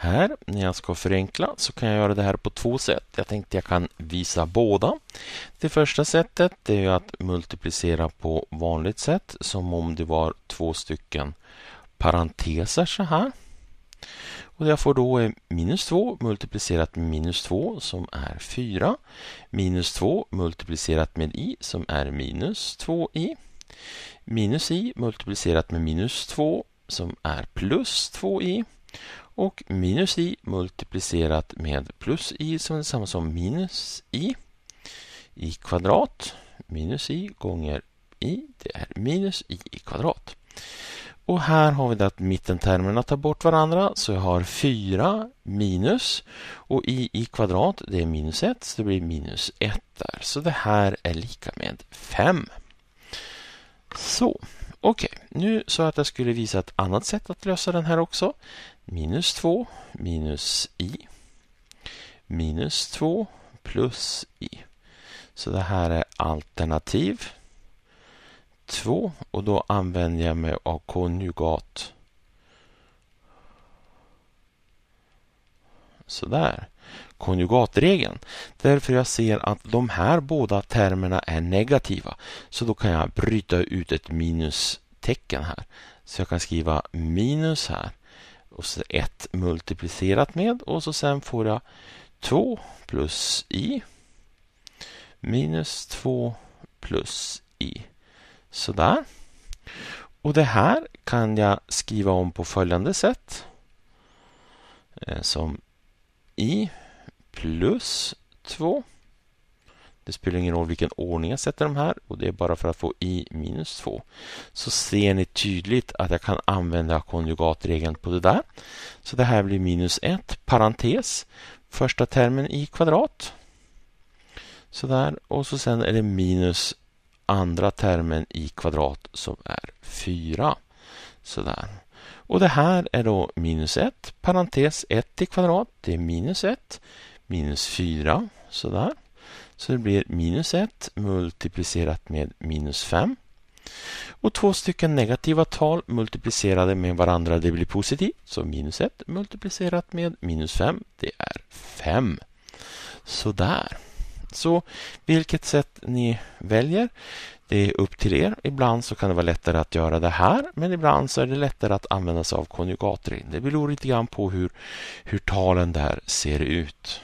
här. När jag ska förenkla så kan jag göra det här på två sätt. Jag tänkte jag kan visa båda. Det första sättet är att multiplicera på vanligt sätt som om det var två stycken parenteser så här. Och det jag får då är eh, minus 2 multiplicerat med minus 2 som är 4. Minus 2 multiplicerat med i som är minus 2i. Minus i multiplicerat med minus 2 som är plus 2i och minus i multiplicerat med plus i som är detsamma som minus i i kvadrat. Minus i gånger i, det är minus i i kvadrat. Och här har vi det att mittentermerna tar bort varandra så jag har 4 minus och i i kvadrat det är minus 1 så det blir minus 1 där. Så det här är lika med 5. Så. Okej, nu sa jag att jag skulle visa ett annat sätt att lösa den här också. Minus 2 minus i. Minus 2 plus i. Så det här är alternativ 2 och då använder jag mig av konjugat. Sådär konjugatregeln. Därför jag ser att de här båda termerna är negativa. Så då kan jag bryta ut ett minustecken här. Så jag kan skriva minus här och så 1 multiplicerat med och så sen får jag 2 plus i minus 2 plus i. Sådär. Och det här kan jag skriva om på följande sätt. Eh, som i plus 2. Det spelar ingen roll vilken ordning jag sätter dem här och det är bara för att få i minus 2. Så ser ni tydligt att jag kan använda konjugatregeln på det där. Så det här blir minus 1 parentes första termen i kvadrat. Sådär och så sen är det minus andra termen i kvadrat som är 4. Sådär. Och det här är då minus 1, parentes 1 i kvadrat, det är minus 1, minus 4, sådär. Så det blir minus 1 multiplicerat med minus 5. Och två stycken negativa tal multiplicerade med varandra, det blir positivt. Så minus 1 multiplicerat med minus 5, det är 5. Sådär. Så vilket sätt ni väljer, det är upp till er. Ibland så kan det vara lättare att göra det här, men ibland så är det lättare att använda sig av konjugatring. Det beror lite grann på hur, hur talen där ser ut.